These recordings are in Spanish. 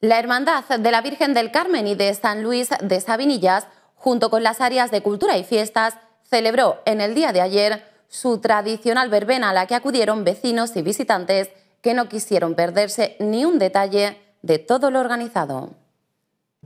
La Hermandad de la Virgen del Carmen y de San Luis de Sabinillas, junto con las áreas de cultura y fiestas, celebró en el día de ayer su tradicional verbena a la que acudieron vecinos y visitantes que no quisieron perderse ni un detalle de todo lo organizado.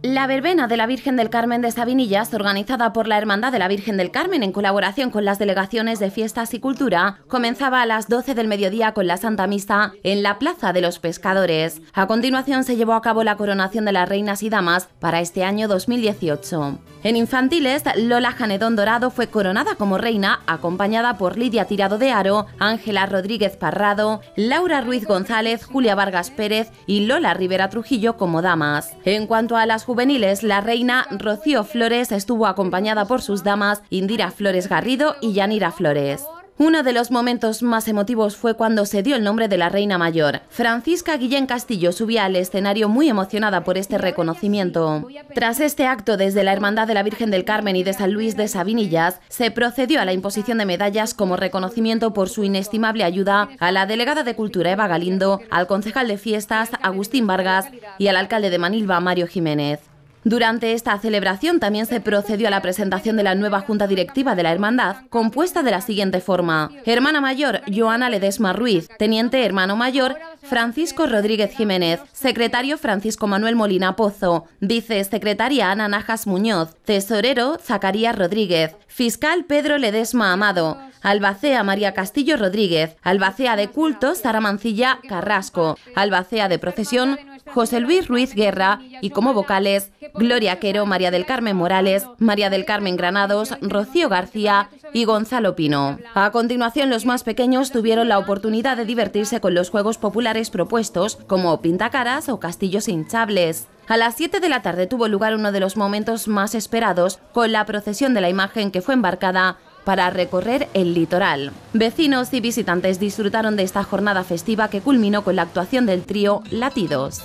La verbena de la Virgen del Carmen de Sabinillas, organizada por la Hermandad de la Virgen del Carmen en colaboración con las delegaciones de Fiestas y Cultura, comenzaba a las 12 del mediodía con la Santa Misa en la Plaza de los Pescadores. A continuación se llevó a cabo la coronación de las reinas y damas para este año 2018. En infantiles, Lola Janedón Dorado fue coronada como reina, acompañada por Lidia Tirado de Aro, Ángela Rodríguez Parrado, Laura Ruiz González, Julia Vargas Pérez y Lola Rivera Trujillo como damas. En cuanto a las juveniles, la reina Rocío Flores estuvo acompañada por sus damas Indira Flores Garrido y Yanira Flores. Uno de los momentos más emotivos fue cuando se dio el nombre de la reina mayor. Francisca Guillén Castillo subía al escenario muy emocionada por este reconocimiento. Tras este acto, desde la Hermandad de la Virgen del Carmen y de San Luis de Sabinillas, se procedió a la imposición de medallas como reconocimiento por su inestimable ayuda a la delegada de Cultura Eva Galindo, al concejal de fiestas Agustín Vargas y al alcalde de Manilva Mario Jiménez. Durante esta celebración también se procedió a la presentación de la nueva Junta Directiva de la Hermandad, compuesta de la siguiente forma. Hermana mayor, Joana Ledesma Ruiz. Teniente hermano mayor, Francisco Rodríguez Jiménez. Secretario, Francisco Manuel Molina Pozo. Secretaria, Ana Najas Muñoz. Tesorero, Zacarías Rodríguez. Fiscal, Pedro Ledesma Amado. Albacea, María Castillo Rodríguez. Albacea de Culto, Sara Mancilla Carrasco. Albacea de Procesión, José Luis Ruiz Guerra y como vocales Gloria Quero, María del Carmen Morales, María del Carmen Granados, Rocío García y Gonzalo Pino. A continuación, los más pequeños tuvieron la oportunidad de divertirse con los juegos populares propuestos, como pintacaras o castillos hinchables. A las 7 de la tarde tuvo lugar uno de los momentos más esperados, con la procesión de la imagen que fue embarcada para recorrer el litoral. Vecinos y visitantes disfrutaron de esta jornada festiva que culminó con la actuación del trío Latidos.